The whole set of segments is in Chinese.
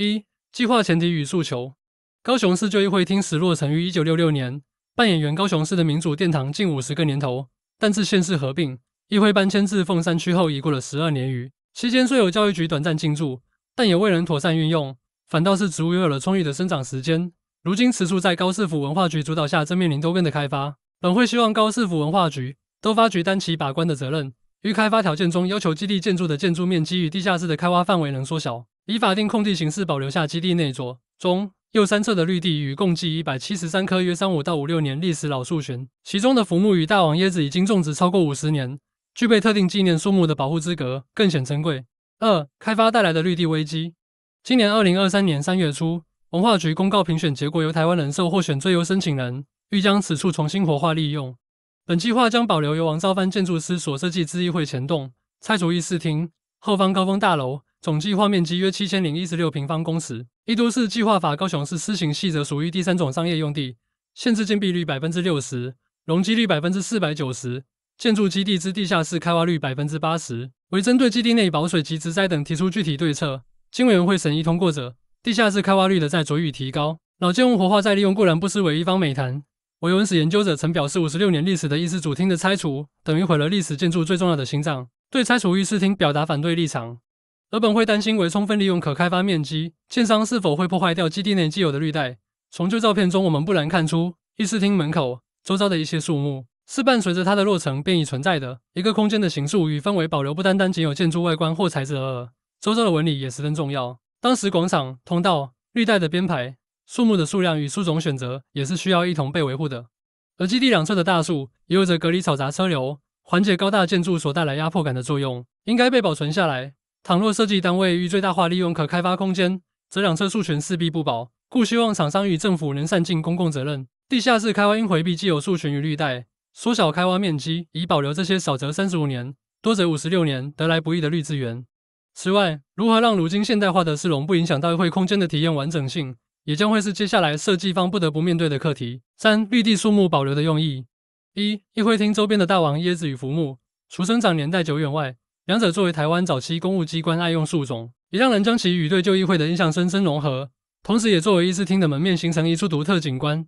一计划前提与诉求，高雄市旧议会厅石落曾于一九六六年扮演原高雄市的民主殿堂近五十个年头，但自县市合并、议会搬迁至凤山区后已过了十二年余。期间虽有教育局短暂进驻，但也未能妥善运用，反倒是植物拥有了充裕的生长时间。如今此处在高市府文化局主导下正面临多边的开发，本会希望高市府文化局、都发局担起把关的责任，于开发条件中要求基地建筑的建筑面积与地下室的开挖范围能缩小。以法定空地形式保留下基地内左、中、右三侧的绿地与共计一百七十三棵约三五到五六年历史老树群，其中的浮木与大王椰子已经种植超过五十年，具备特定纪念树木的保护资格，更显珍贵。二、开发带来的绿地危机。今年二零二三年三月初，文化局公告评选结果，由台湾人寿获选最优申请人，欲将此处重新活化利用。本计划将保留由王昭藩建筑师所设计之议会前栋、蔡除议事厅、后方高峰大楼。总计划面积约七千零一十六平方公尺，依都市计划法高雄市施行细则，属于第三种商业用地，限制建蔽率百分之六十，容积率百分之四百九十，建筑基地之地下室开挖率百分之八十。为针对基地内保水及植栽等提出具体对策，经委员会审议通过者，地下室开挖率的再酌予提高。老建物活化再利用固然不失为一方美谈，维文史研究者曾表示，五十六年历史的议事主厅的拆除，等于毁了历史建筑最重要的心脏，对拆除议事厅表达反对立场。而本会担心，为充分利用可开发面积，建商是否会破坏掉基地内既有的绿带？从旧照片中，我们不难看出，议事厅门口周遭的一些树木是伴随着它的落成便已存在的。一个空间的形塑与氛围保留，不单单仅有建筑外观或材质而尔，周遭的纹理也十分重要。当时广场、通道、绿带的编排、树木的数量与树种选择，也是需要一同被维护的。而基地两侧的大树，也有着隔离嘈杂车流、缓解高大建筑所带来压迫感的作用，应该被保存下来。倘若设计单位欲最大化利用可开发空间，则两侧树权势必不保，故希望厂商与政府能善尽公共责任，地下室开挖应回避既有树群与绿带，缩小开挖面积，以保留这些少则三十五年、多则五十六年得来不易的绿资源。此外，如何让如今现代化的市容不影响大会空间的体验完整性，也将会是接下来设计方不得不面对的课题。三、绿地树木保留的用意：一、议会厅周边的大王椰子与浮木，除生长年代久远外，两者作为台湾早期公务机关爱用树种，也让人将其与对旧议会的印象深深融合，同时也作为议事厅的门面，形成一处独特景观。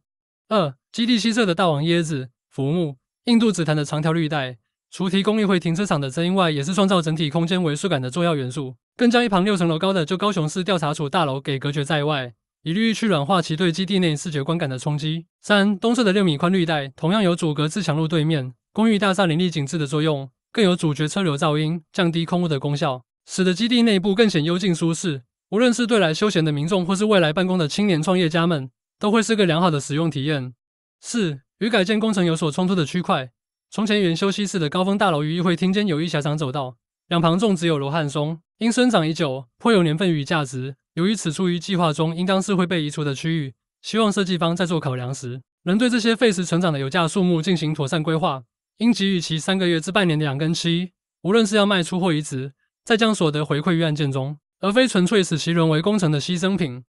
二基地西侧的大王椰子、浮木、印度紫檀的长条绿带，除提供议会停车场的遮阴外，也是创造整体空间为数感的重要元素，更将一旁六层楼高的旧高雄市调查处大楼给隔绝在外，以利于去软化其对基地内视觉观感的冲击。三东侧的六米宽绿带，同样有阻隔自强路对面公寓大厦林立景致的作用。更有主角车流噪音降低空屋的功效，使得基地内部更显幽静舒适。无论是对来休闲的民众，或是未来办公的青年创业家们，都会是个良好的使用体验。四与改建工程有所冲突的区块，从前原休息室的高峰大楼与议会厅间有一狭长走道，两旁种植有罗汉松，因生长已久，颇有年份与价值。由于此处于计划中，应当是会被移除的区域，希望设计方在做考量时，能对这些费时成长的有价树木进行妥善规划。应给予其三个月至半年的养根期，无论是要卖出或移植，再将所得回馈于案件中，而非纯粹使其沦为工程的牺牲品。